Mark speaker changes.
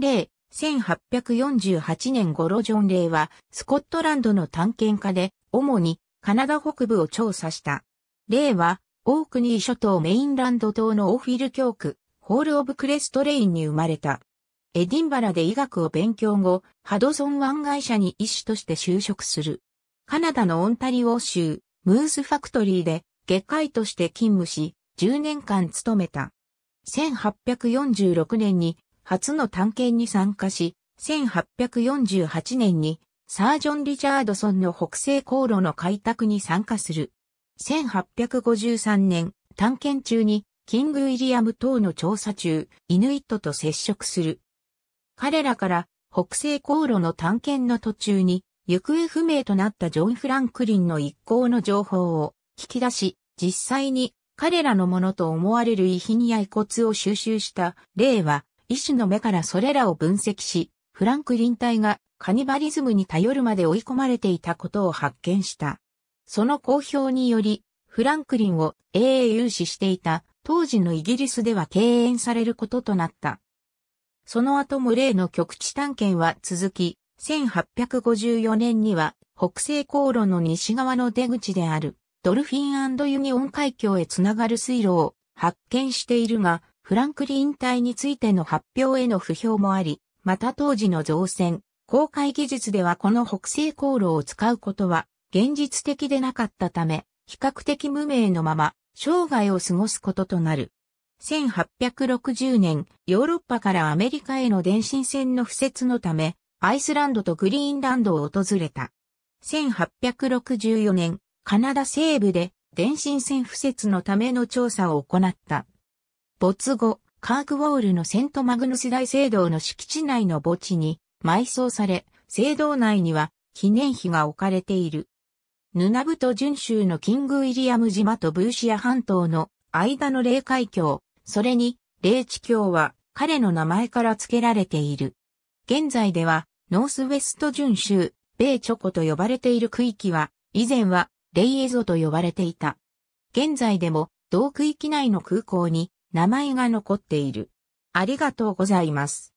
Speaker 1: 例、1848年頃ジョン・レイは、スコットランドの探検家で、主にカナダ北部を調査した。レイは、オークニー諸島メインランド島のオフィル教区、ホール・オブ・クレストレインに生まれた。エディンバラで医学を勉強後、ハドソン湾会社に医師として就職する。カナダのオンタリオ州、ムースファクトリーで、外科医として勤務し、10年間勤めた。1846年に初の探検に参加し、1848年にサージョン・リチャードソンの北西航路の開拓に参加する。1853年、探検中にキング・ウィリアム等の調査中、イヌイットと接触する。彼らから北西航路の探検の途中に行方不明となったジョン・フランクリンの一行の情報を聞き出し、実際に彼らのものと思われる遺品や遺骨を収集した例は医師の目からそれらを分析し、フランクリン体がカニバリズムに頼るまで追い込まれていたことを発見した。その公表により、フランクリンを永遠融資していた当時のイギリスでは敬遠されることとなった。その後も例の極地探検は続き、1854年には北西航路の西側の出口であるドルフィンユニオン海峡へつながる水路を発見しているが、フランクリン体についての発表への不評もあり、また当時の造船、航海技術ではこの北西航路を使うことは現実的でなかったため、比較的無名のまま生涯を過ごすこととなる。1860年、ヨーロッパからアメリカへの電信線の敷設のため、アイスランドとグリーンランドを訪れた。1864年、カナダ西部で電信線敷設のための調査を行った。没後、カークウォールのセントマグヌス大聖堂の敷地内の墓地に埋葬され、聖堂内には記念碑が置かれている。ヌナブト巡州のキング・ウィリアム島とブーシア半島の間の霊海峡、それに霊地峡は彼の名前から付けられている。現在ではノースウェスト準州、米チョコと呼ばれている区域は、以前はレイエゾと呼ばれていた。現在でも同区域内の空港に名前が残っている。ありがとうございます。